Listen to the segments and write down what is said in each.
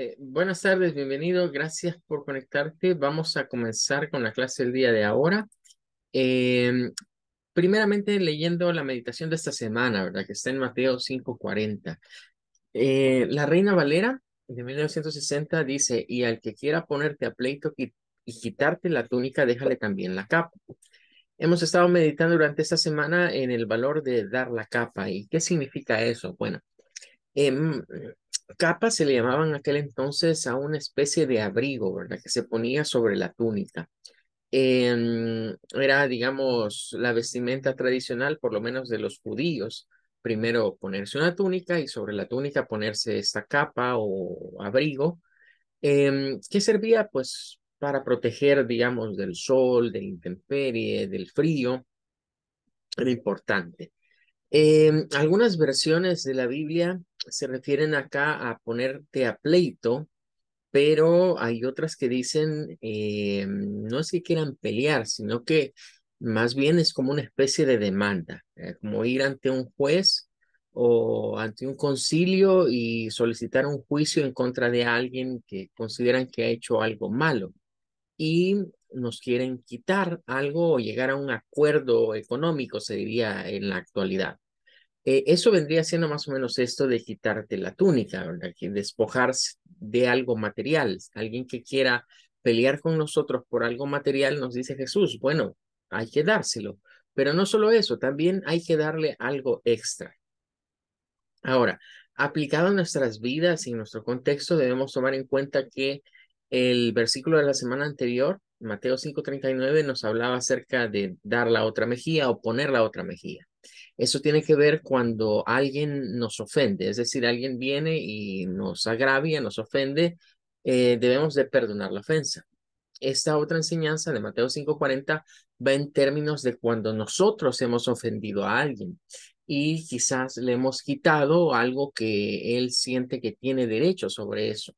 Eh, buenas tardes, bienvenido, gracias por conectarte. Vamos a comenzar con la clase del día de ahora. Eh, primeramente leyendo la meditación de esta semana, ¿verdad? Que está en Mateo 5:40. Eh, la Reina Valera de 1960 dice, y al que quiera ponerte a pleito y, quitarte la túnica, déjale también la capa. Hemos estado meditando durante esta semana en el valor de dar la capa y qué significa eso. Bueno, eh, capas se le llamaban aquel entonces a una especie de abrigo, ¿verdad? Que se ponía sobre la túnica. Em, era, digamos, la vestimenta tradicional, por lo menos de los judíos. Primero ponerse una túnica y sobre la túnica ponerse esta capa o abrigo, em, que servía pues para proteger, digamos, del sol, de la intemperie, del frío. Era importante. Em, algunas versiones de la Biblia se refieren acá a ponerte a pleito, pero hay otras que dicen, eh, no es que quieran pelear, sino que más bien es como una especie de demanda, eh, como ir ante un juez o ante un concilio y solicitar un juicio en contra de alguien que consideran que ha hecho algo malo y nos quieren quitar algo o llegar a un acuerdo económico, se diría en la actualidad. Eh, eso vendría siendo más o menos esto de quitarte la túnica, ¿verdad? despojarse de algo material. Alguien que quiera pelear con nosotros por algo material, nos dice Jesús, bueno, hay que dárselo. Pero no solo eso, también hay que darle algo extra. Ahora, aplicado a nuestras vidas y nuestro contexto, debemos tomar en cuenta que el versículo de la semana anterior, Mateo 5:39, nos hablaba acerca de dar la otra mejilla o poner la otra mejilla. Eso tiene que ver cuando alguien nos ofende, es decir, alguien viene y nos agravia, nos ofende, eh, debemos de perdonar la ofensa. Esta otra enseñanza de Mateo 5:40 va en términos de cuando nosotros hemos ofendido a alguien y quizás le hemos quitado algo que él siente que tiene derecho sobre eso.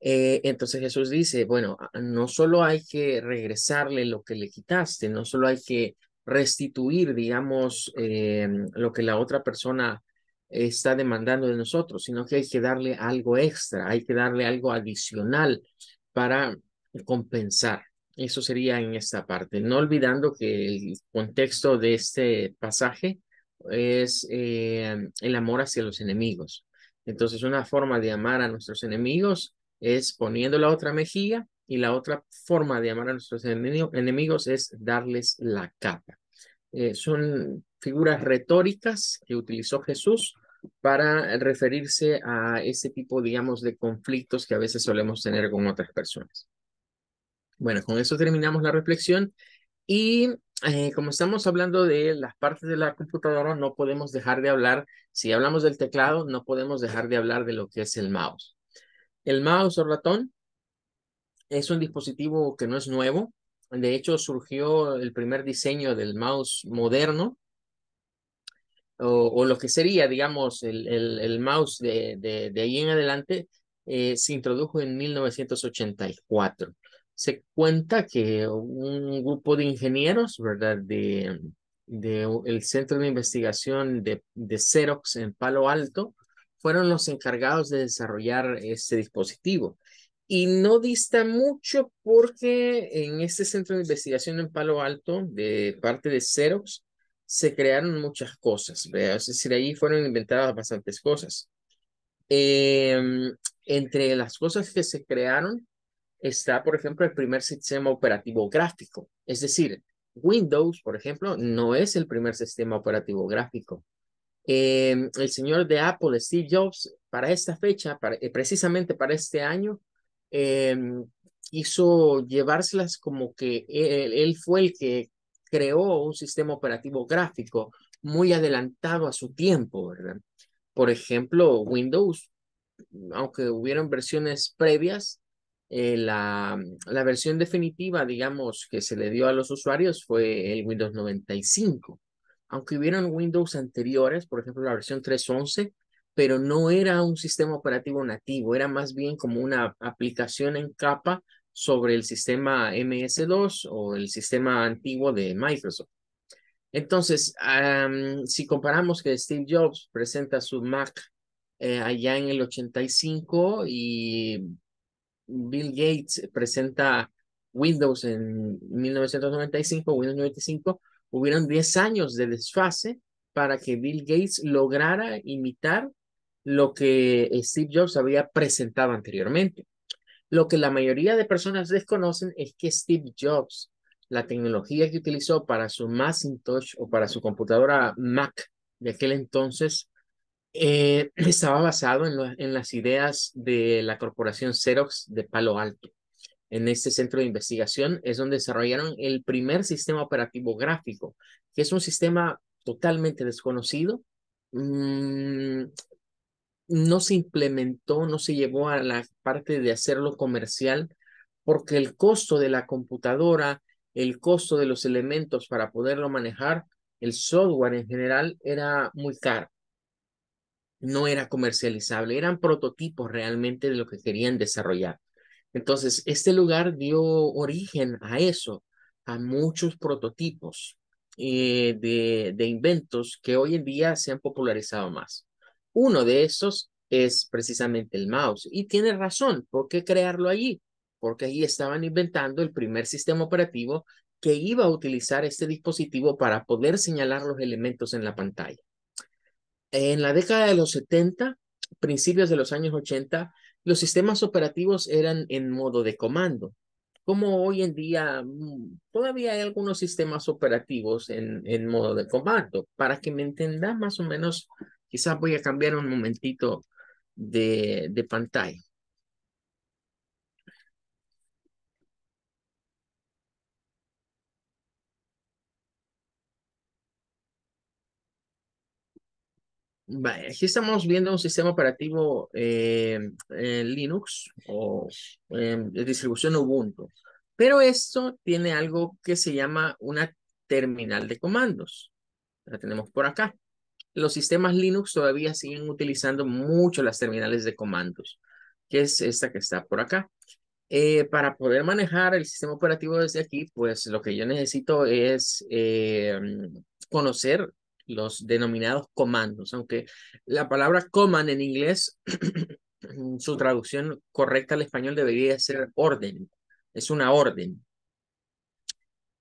Eh, entonces Jesús dice, bueno, no solo hay que regresarle lo que le quitaste, no solo hay que restituir, digamos, eh, lo que la otra persona está demandando de nosotros, sino que hay que darle algo extra, hay que darle algo adicional para compensar. Eso sería en esta parte, no olvidando que el contexto de este pasaje es eh, el amor hacia los enemigos. Entonces, una forma de amar a nuestros enemigos es poniendo la otra mejilla y la otra forma de amar a nuestros enemigos es darles la capa. Eh, son figuras retóricas que utilizó Jesús para referirse a ese tipo, digamos, de conflictos que a veces solemos tener con otras personas. Bueno, con eso terminamos la reflexión y eh, como estamos hablando de las partes de la computadora, no podemos dejar de hablar, si hablamos del teclado, no podemos dejar de hablar de lo que es el mouse. El mouse o ratón es un dispositivo que no es nuevo. De hecho, surgió el primer diseño del mouse moderno, o, lo que sería, digamos, el, mouse de, ahí en adelante, eh, se introdujo en 1984. Se cuenta que un grupo de ingenieros, ¿verdad? De, del Centro de Investigación de, de Xerox en Palo Alto, fueron los encargados de desarrollar este dispositivo. Y no dista mucho porque en este centro de investigación en Palo Alto, de parte de Xerox, se crearon muchas cosas, es decir, ahí fueron inventadas bastantes cosas. Em, entre las cosas que se crearon está, por ejemplo, el primer sistema operativo gráfico. Es decir, Windows, por ejemplo, no es el primer sistema operativo gráfico. Em, el señor de Apple, Steve Jobs, para esta fecha, eh, precisamente para este año, hizo em, llevárselas como que él, fue el que creó un sistema operativo gráfico muy adelantado a su tiempo, ¿verdad? Por ejemplo, Windows, aunque hubieron versiones previas, eh, la, la versión definitiva, digamos, que se le dio a los usuarios fue el Windows 95. Aunque hubieron Windows anteriores, por ejemplo, la versión 311, pero no era un sistema operativo nativo, era más bien como una aplicación en capa sobre el sistema MS2 o el sistema antiguo de Microsoft. Entonces, si comparamos que Steve Jobs presenta su Mac eh, allá en el 85 y Bill Gates presenta Windows en 1995, Windows 95, hubieron 10 años de desfase para que Bill Gates lograra imitar lo que eh, Steve Jobs había presentado anteriormente. Lo que la mayoría de personas desconocen es que Steve Jobs, la tecnología que utilizó para su Macintosh o para su computadora Mac de aquel entonces, eh, estaba basado en, en las ideas de la corporación Xerox de Palo Alto. En este centro de investigación es donde desarrollaron el primer sistema operativo gráfico, que es un sistema totalmente desconocido, mm, no se implementó, no se llevó a la parte de hacerlo comercial, porque el costo de la computadora, el costo de los elementos para poderlo manejar, el software en general era muy caro. No era comercializable, eran prototipos realmente de lo que querían desarrollar. Entonces, este lugar dio origen a eso, a muchos prototipos eh, de inventos que hoy en día se han popularizado más. Uno de esos es precisamente el mouse. Y tiene razón, ¿por qué crearlo allí? Porque allí estaban inventando el primer sistema operativo que iba a utilizar este dispositivo para poder señalar los elementos en la pantalla. En la década de los 70, principios de los años 80, los sistemas operativos eran en modo de comando. Como hoy en día mm, todavía hay algunos sistemas operativos en, en modo de comando. Para que me entienda más o menos Quizás voy a cambiar un momentito de, pantalla. aquí estamos viendo un sistema operativo eh, en Linux o de distribución Ubuntu. Pero esto tiene algo que se llama una terminal de comandos. La tenemos por acá los sistemas Linux todavía siguen utilizando mucho las terminales de comandos, que es esta que está por acá. Eh, para poder manejar el sistema operativo desde aquí, pues lo que yo necesito es eh, conocer los denominados comandos, aunque la palabra command en inglés, su traducción correcta al español debería ser orden, es una orden.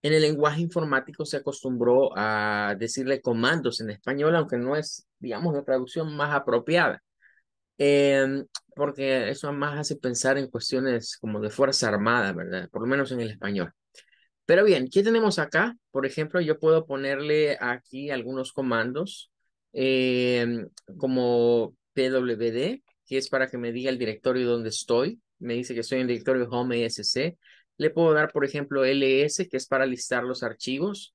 En el lenguaje informático se acostumbró a decirle comandos en español, aunque no es, digamos, la traducción más apropiada, em, porque eso más hace pensar en cuestiones como de Fuerza Armada, ¿verdad? Por lo menos en el español. Pero bien, ¿qué tenemos acá? Por ejemplo, yo puedo ponerle aquí algunos comandos em, como pwd, que es para que me diga el directorio donde estoy. Me dice que estoy en el directorio home esc. Le puedo dar, por ejemplo, ls, que es para listar los archivos,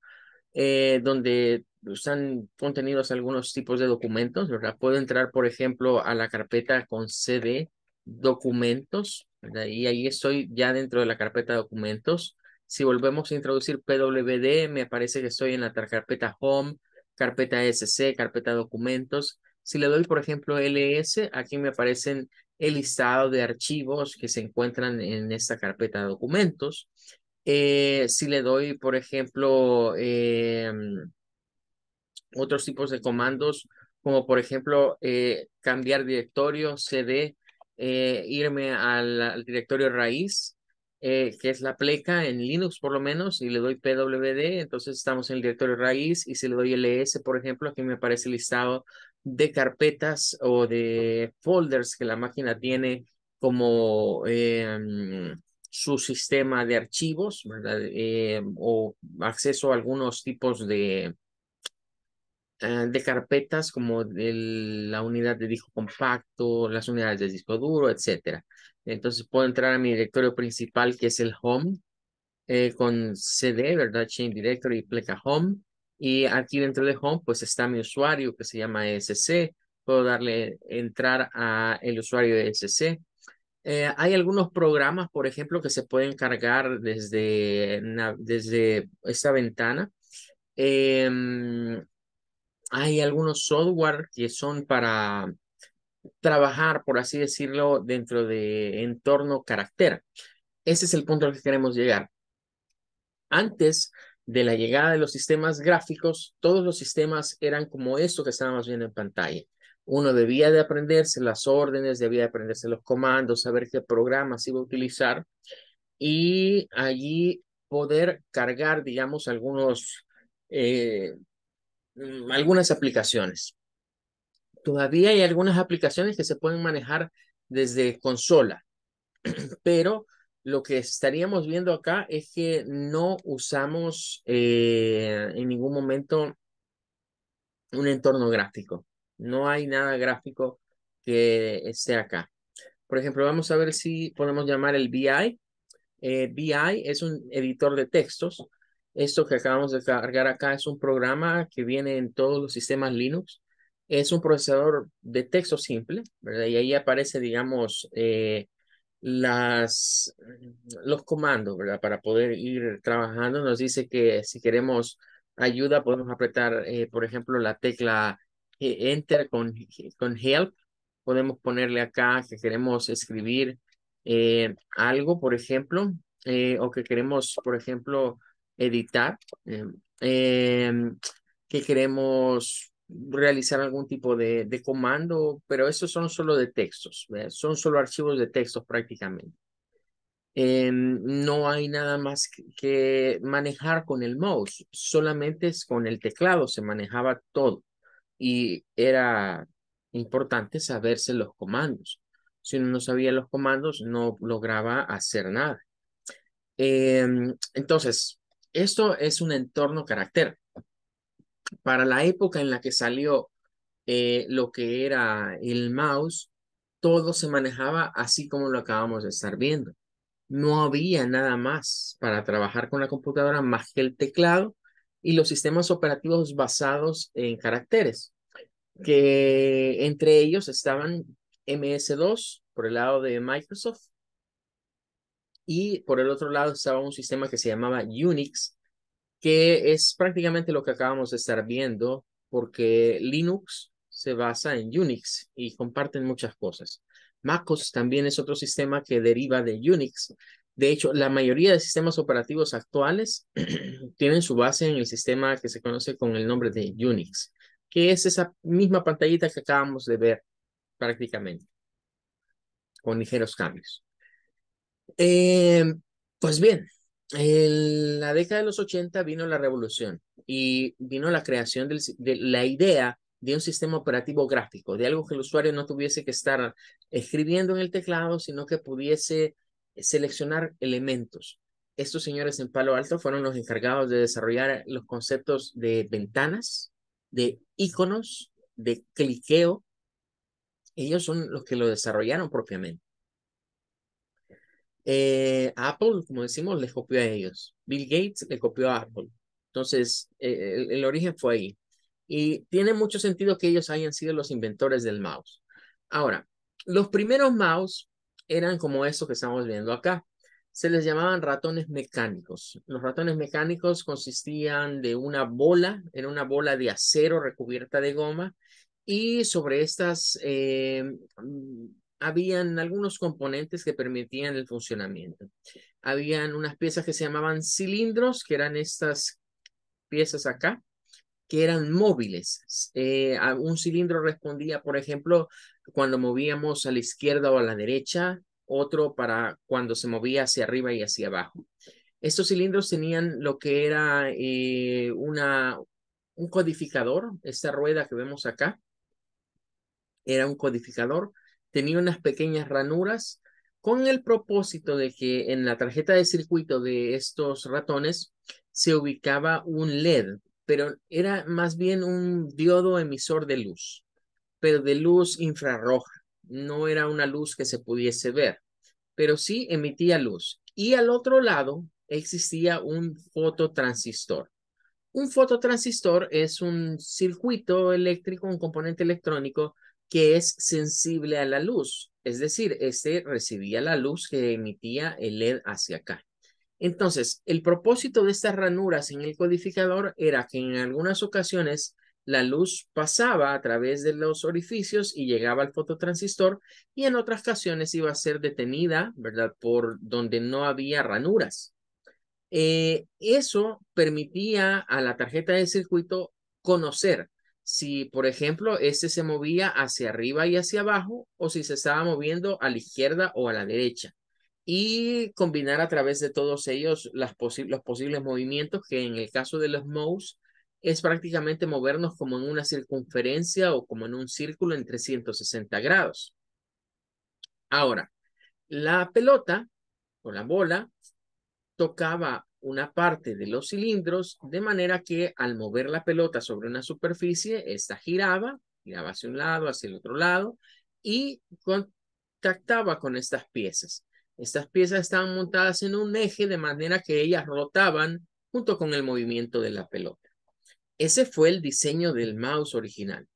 eh, donde están contenidos algunos tipos de documentos, ¿verdad? Puedo entrar, por ejemplo, a la carpeta con cd documentos, Y ahí estoy ya dentro de la carpeta documentos. Si volvemos a introducir pwd, me aparece que estoy en la carpeta home, carpeta sc, carpeta documentos. Si le doy, por ejemplo, ls, aquí me aparecen el listado de archivos que se encuentran en esta carpeta de documentos. Eh, si le doy, por ejemplo, em, otros tipos de comandos, como por ejemplo eh, cambiar directorio, cd, eh, irme al, directorio raíz, eh, que es la pleca en Linux por lo menos, y le doy pwd, entonces estamos en el directorio raíz, y si le doy ls, por ejemplo, aquí me aparece el listado de carpetas o de folders que la máquina tiene como em, su sistema de archivos, ¿verdad? Em, o acceso a algunos tipos de, Ah, de carpetas como la unidad de disco compacto, las unidades de disco duro, etc. Entonces puedo entrar a mi directorio principal que es el home eh, con CD, ¿verdad? Chain Directory y pleca home. Y aquí dentro de home pues está mi usuario que se llama SC. Puedo darle entrar a el usuario de SC. Eh, hay algunos programas, por ejemplo, que se pueden cargar desde, desde esta ventana. Em, hay algunos software que son para trabajar, por así decirlo, dentro de entorno carácter. Ese es el punto al que queremos llegar. Antes de la llegada de los sistemas gráficos, todos los sistemas eran como esto que estábamos viendo en pantalla. Uno debía de aprenderse las órdenes, debía de aprenderse los comandos, saber qué programas iba a utilizar y allí poder cargar, digamos, algunos eh, Mm, algunas aplicaciones. Todavía hay algunas aplicaciones que se pueden manejar desde consola, pero lo que estaríamos viendo acá es que no usamos eh, en ningún momento un entorno gráfico. No hay nada gráfico que esté acá. Por ejemplo, vamos a ver si podemos llamar el BI. Eh, BI es un editor de textos esto que acabamos de cargar acá es un programa que viene en todos los sistemas Linux. Es un procesador de texto simple, ¿verdad? Y ahí aparece, digamos, eh, las, los comandos, ¿verdad? Para poder ir trabajando. Nos dice que si queremos ayuda, podemos apretar, eh, por ejemplo, la tecla eh, Enter con, con Help. Podemos ponerle acá que queremos escribir algo, por ejemplo, o que queremos, por ejemplo, editar, eh, em, que queremos realizar algún tipo de, comando, pero esos son solo de textos, son solo archivos de textos prácticamente. Em, no hay nada más que, manejar con el mouse, solamente es con el teclado se manejaba todo y era importante saberse los comandos. Si uno no sabía los comandos, no lograba hacer nada. Em, entonces, esto es un entorno carácter. Para la época en la que salió eh, lo que era el mouse, todo se manejaba así como lo acabamos de estar viendo. No había nada más para trabajar con la computadora más que el teclado y los sistemas operativos basados en caracteres, que entre ellos estaban MS2 por el lado de Microsoft, y por el otro lado estaba un sistema que se llamaba Unix, que es prácticamente lo que acabamos de estar viendo, porque Linux se basa en Unix y comparten muchas cosas. MacOS también es otro sistema que deriva de Unix. De hecho, la mayoría de sistemas operativos actuales tienen su base en el sistema que se conoce con el nombre de Unix, que es esa misma pantallita que acabamos de ver prácticamente, con ligeros cambios. Eh, pues bien, en la década de los 80 vino la revolución y vino la creación de la idea de un sistema operativo gráfico, de algo que el usuario no tuviese que estar escribiendo en el teclado, sino que pudiese seleccionar elementos. Estos señores en Palo Alto fueron los encargados de desarrollar los conceptos de ventanas, de iconos, de cliqueo. Ellos son los que lo desarrollaron propiamente. Eh, Apple, como decimos, les copió a ellos. Bill Gates le copió a Apple. Entonces, eh, el, origen fue ahí. Y tiene mucho sentido que ellos hayan sido los inventores del mouse. Ahora, los primeros mouse eran como estos que estamos viendo acá. Se les llamaban ratones mecánicos. Los ratones mecánicos consistían de una bola, era una bola de acero recubierta de goma, y sobre estas eh, habían algunos componentes que permitían el funcionamiento. Habían unas piezas que se llamaban cilindros, que eran estas piezas acá, que eran móviles. Eh, un cilindro respondía, por ejemplo, cuando movíamos a la izquierda o a la derecha, otro para cuando se movía hacia arriba y hacia abajo. Estos cilindros tenían lo que era eh, una, un codificador, esta rueda que vemos acá, era un codificador tenía unas pequeñas ranuras con el propósito de que en la tarjeta de circuito de estos ratones se ubicaba un LED, pero era más bien un diodo emisor de luz, pero de luz infrarroja. No era una luz que se pudiese ver, pero sí emitía luz. Y al otro lado existía un fototransistor. Un fototransistor es un circuito eléctrico, un componente electrónico que es sensible a la luz. Es decir, este recibía la luz que emitía el LED hacia acá. Entonces, el propósito de estas ranuras en el codificador era que en algunas ocasiones la luz pasaba a través de los orificios y llegaba al fototransistor y en otras ocasiones iba a ser detenida, ¿verdad? Por donde no había ranuras. Eh, eso permitía a la tarjeta de circuito conocer si, por ejemplo, este se movía hacia arriba y hacia abajo o si se estaba moviendo a la izquierda o a la derecha. Y combinar a través de todos ellos los posibles movimientos que en el caso de los mouse es prácticamente movernos como en una circunferencia o como en un círculo en 360 grados. Ahora, la pelota o la bola tocaba una parte de los cilindros, de manera que al mover la pelota sobre una superficie, esta giraba, giraba hacia un lado, hacia el otro lado, y contactaba con estas piezas. Estas piezas estaban montadas en un eje de manera que ellas rotaban junto con el movimiento de la pelota. Ese fue el diseño del mouse original.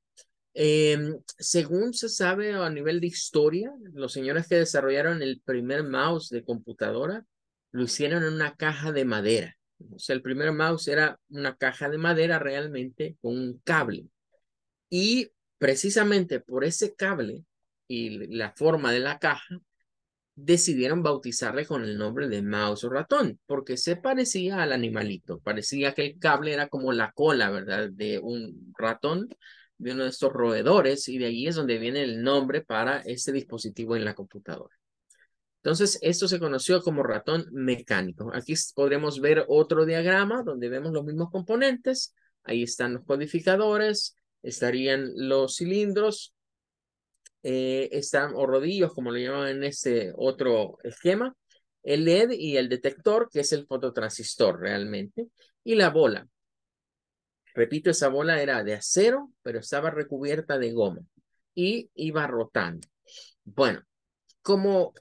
Em, según se sabe a nivel de historia, los señores que desarrollaron el primer mouse de computadora lo hicieron en una caja de madera. O sea, el primer mouse era una caja de madera realmente con un cable. Y precisamente por ese cable y la forma de la caja, decidieron bautizarle con el nombre de mouse o ratón, porque se parecía al animalito, parecía que el cable era como la cola, ¿verdad? De un ratón, de uno de estos roedores, y de ahí es donde viene el nombre para ese dispositivo en la computadora. Entonces, esto se conoció como ratón mecánico. Aquí podremos ver otro diagrama donde vemos los mismos componentes. Ahí están los codificadores, estarían los cilindros, eh, están o rodillos, como lo llaman en este otro esquema, el LED y el detector, que es el fototransistor realmente, y la bola. Repito, esa bola era de acero, pero estaba recubierta de goma y iba rotando. Bueno, como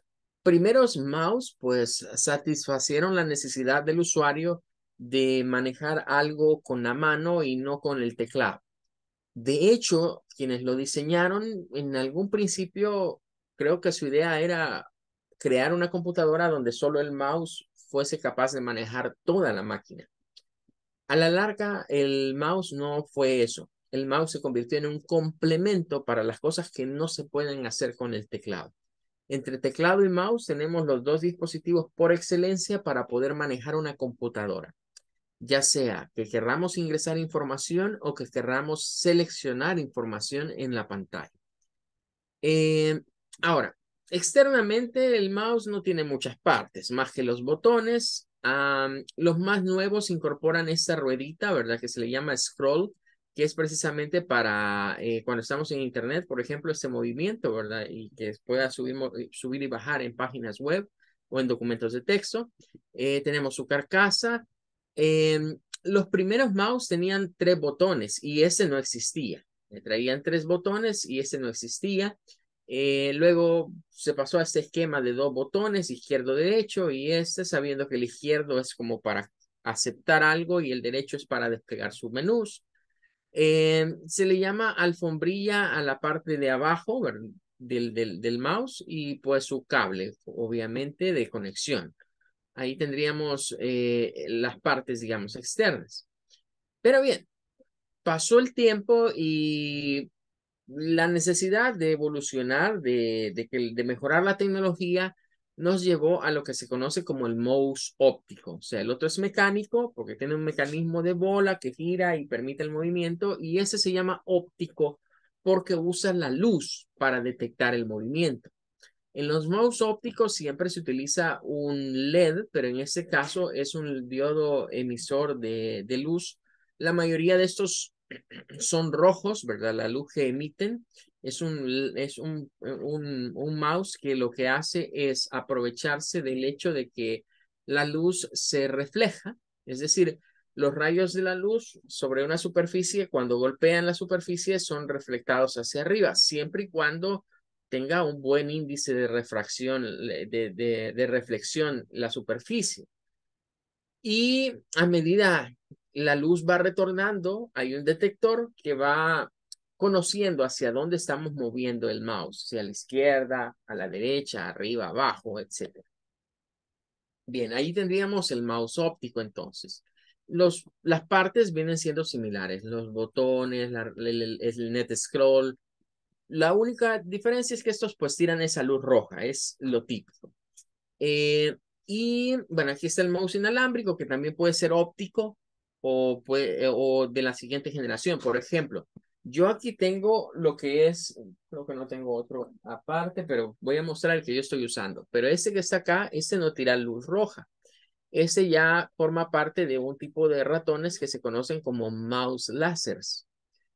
primeros mouse pues satisfacieron la necesidad del usuario de manejar algo con la mano y no con el teclado. De hecho, quienes lo diseñaron en algún principio, creo que su idea era crear una computadora donde solo el mouse fuese capaz de manejar toda la máquina. A la larga, el mouse no fue eso. El mouse se convirtió en un complemento para las cosas que no se pueden hacer con el teclado. Entre teclado y mouse tenemos los dos dispositivos por excelencia para poder manejar una computadora, ya sea que querramos ingresar información o que querramos seleccionar información en la pantalla. Em, ahora, externamente el mouse no tiene muchas partes, más que los botones. los más nuevos incorporan esta ruedita, ¿verdad? Que se le llama scroll, que es precisamente para eh, cuando estamos en Internet, por ejemplo, este movimiento, ¿verdad? Y que pueda subir, eh, subir y bajar en páginas web o en documentos de texto. Eh, tenemos su carcasa. Em, los primeros mouse tenían tres botones y ese no existía. traían tres botones y ese no existía. luego se pasó a este esquema de dos botones, izquierdo-derecho, y este sabiendo que el izquierdo es como para aceptar algo y el derecho es para desplegar su menú. Eh, se le llama alfombrilla a la parte de abajo del, mouse y pues su cable, obviamente, de conexión. Ahí tendríamos eh, las partes, digamos, externas. Pero bien, pasó el tiempo y la necesidad de evolucionar, de, de, de mejorar la tecnología, nos llevó a lo que se conoce como el mouse óptico. O sea, el otro es mecánico porque tiene un mecanismo de bola que gira y permite el movimiento y ese se llama óptico porque usa la luz para detectar el movimiento. En los mouse ópticos siempre se utiliza un LED, pero en este caso es un diodo emisor de, de luz. La mayoría de estos son rojos, ¿verdad? La luz que emiten es, un, es un, un, un, mouse que lo que hace es aprovecharse del hecho de que la luz se refleja, es decir, los rayos de la luz sobre una superficie, cuando golpean la superficie, son reflectados hacia arriba, siempre y cuando tenga un buen índice de refracción, de, de reflexión la superficie. Y a medida la luz va retornando, hay un detector que va conociendo hacia dónde estamos moviendo el mouse, si a la izquierda, a la derecha, arriba, abajo, etc. Bien, ahí tendríamos el mouse óptico entonces. Los, las partes vienen siendo similares, los botones, el, net scroll. La única diferencia es que estos pues tiran esa luz roja, es lo típico. Eh, y bueno, aquí está el mouse inalámbrico que también puede ser óptico o, o de la siguiente generación. Por ejemplo, yo aquí tengo lo que es, creo que no tengo otro aparte, pero voy a mostrar el que yo estoy usando. Pero este que está acá, este no tira luz roja. Este ya forma parte de un tipo de ratones que se conocen como mouse lasers.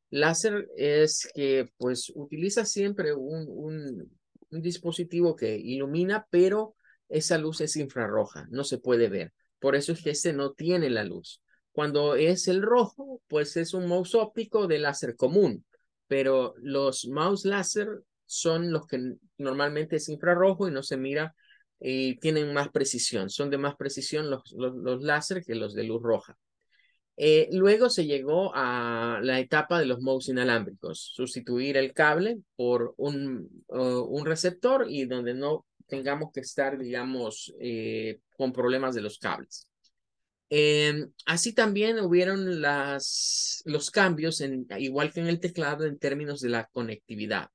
Láser es que pues utiliza siempre un, un dispositivo que ilumina, pero esa luz es infrarroja, no se puede ver. Por eso es que este no tiene la luz. Cuando es el rojo, pues es un mouse óptico de láser común, pero los mouse láser son los que normalmente es infrarrojo y no se mira y tienen más precisión, son de más precisión los, láser que los de luz roja. Eh, luego se llegó a la etapa de los mouse inalámbricos, sustituir el cable por un, un receptor y donde no tengamos que estar, digamos, eh, con problemas de los cables. Em, así también hubieron los cambios, en, igual que en el teclado, en términos de la conectividad.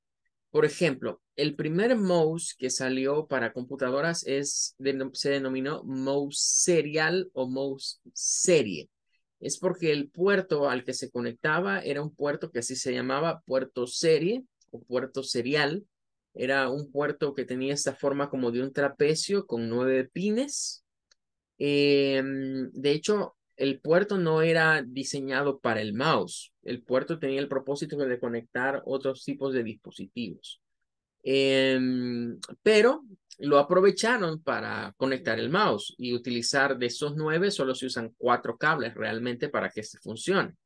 Por ejemplo, el primer mouse que salió para computadoras es, se denominó mouse serial o mouse serie. Es porque el puerto al que se conectaba era un puerto que así se llamaba puerto serie o puerto serial. Era un puerto que tenía esta forma como de un trapecio con nueve pines Em, de hecho, el puerto no era diseñado para el mouse. El puerto tenía el propósito de conectar otros tipos de dispositivos. Em, pero lo aprovecharon para conectar el mouse y utilizar de esos nueve, solo se usan cuatro cables realmente para que este funcione.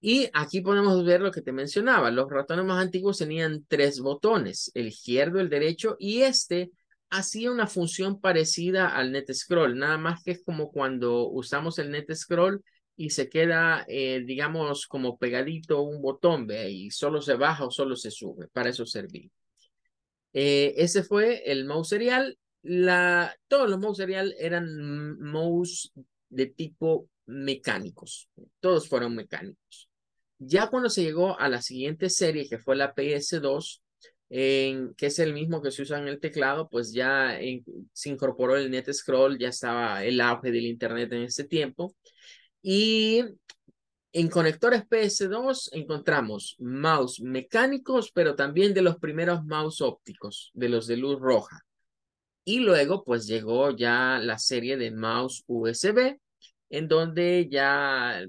Y aquí podemos ver lo que te mencionaba. Los ratones más antiguos tenían tres botones, el izquierdo, el derecho y este hacía una función parecida al net scroll, nada más que es como cuando usamos el net scroll y se queda, eh, digamos, como pegadito un botón, ¿ve? y solo se baja o solo se sube, para eso servía. Eh, ese fue el mouse serial. La, todos los mouse serial eran mouse de tipo mecánicos, todos fueron mecánicos. Ya cuando se llegó a la siguiente serie, que fue la PS2, que es el mismo que se usa en el teclado, pues ya se incorporó el net scroll, ya estaba el auge del internet en ese tiempo. Y en conectores PS2 encontramos mouse mecánicos, pero también de los primeros mouse ópticos, de los de luz roja. Y luego pues llegó ya la serie de mouse USB, en donde ya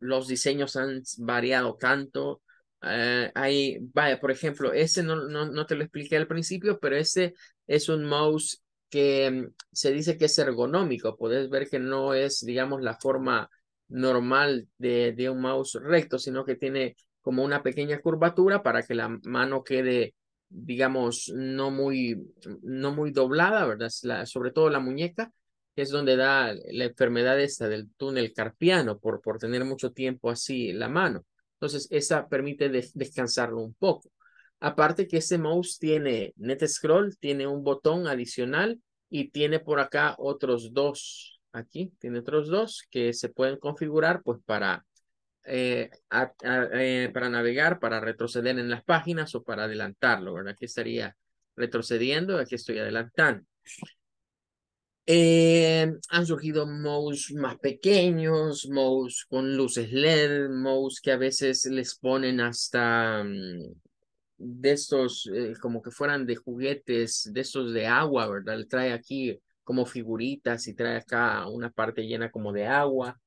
los diseños han variado tanto eh, ahí, vaya, por ejemplo, ese no, no, te lo expliqué al principio, pero ese es un mouse que mm, se dice que es ergonómico. Puedes ver que no es, digamos, la forma normal de, un mouse recto, sino que tiene como una pequeña curvatura para que la mano quede, digamos, no muy, no muy doblada, ¿verdad? sobre todo la muñeca, que es donde da la enfermedad esta del túnel carpiano por, por tener mucho tiempo así la mano. Entonces, esa permite descansarlo un poco. Aparte que ese mouse tiene net scroll, tiene un botón adicional y tiene por acá otros dos. Aquí tiene otros dos que se pueden configurar pues para, eh, eh, para navegar, para retroceder en las páginas o para adelantarlo, ¿verdad? Aquí estaría retrocediendo, aquí estoy adelantando. Eh, han surgido mouse más pequeños, mouse con luces LED, mouse que a veces les ponen hasta mm, de estos eh, como que fueran de juguetes, de estos de agua, ¿verdad? Le trae aquí como figuritas y trae acá una parte llena como de agua.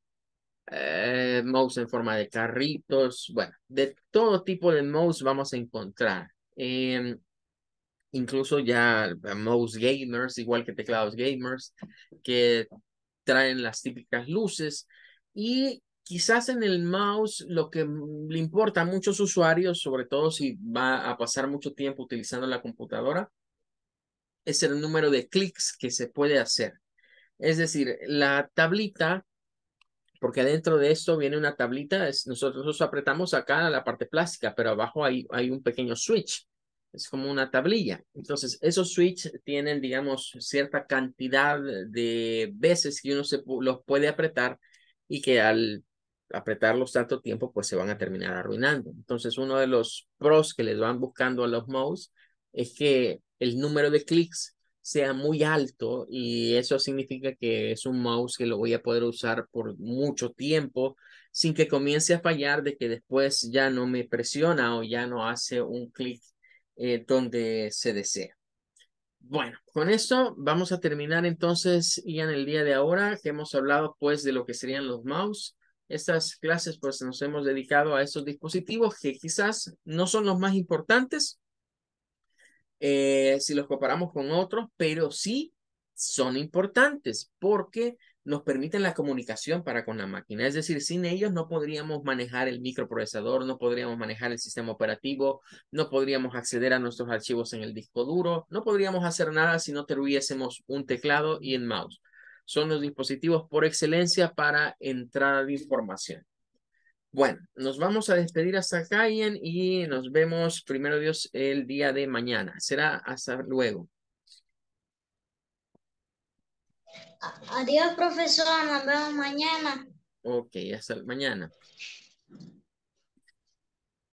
Eh, mouse en forma de carritos, bueno, de todo tipo de mouse vamos a encontrar. Em, incluso ya mouse gamers, igual que teclados gamers, que traen las típicas luces. Y quizás en el mouse lo que le importa a muchos usuarios, sobre todo si va a pasar mucho tiempo utilizando la computadora, es el número de clics que se puede hacer. Es decir, la tablita, porque adentro de esto viene una tablita, es, nosotros apretamos acá la parte plástica, pero abajo hay, hay un pequeño switch es como una tablilla. Entonces, esos switches tienen, digamos, cierta cantidad de veces que uno los puede apretar y que al apretarlos tanto tiempo, pues se van a terminar arruinando. Entonces, uno de los pros que les van buscando a los mouse es que el número de clics sea muy alto y eso significa que es un mouse que lo voy a poder usar por mucho tiempo sin que comience a fallar de que después ya no me presiona o ya no hace un clic eh, donde se desea. Bueno, con esto vamos a terminar entonces ya en el día de ahora que hemos hablado pues de lo que serían los mouse. Estas clases pues nos hemos dedicado a estos dispositivos que quizás no son los más importantes eh, si los comparamos con otros, pero sí son importantes porque nos permiten la comunicación para con la máquina. Es decir, sin ellos no podríamos manejar el microprocesador, no podríamos manejar el sistema operativo, no podríamos acceder a nuestros archivos en el disco duro, no podríamos hacer nada si no tuviésemos un teclado y un mouse. Son los dispositivos por excelencia para entrada de información. Bueno, nos vamos a despedir hasta acá, y nos vemos primero Dios el día de mañana. Será hasta luego. Adiós, profesora Nos vemos mañana. Ok, hasta mañana.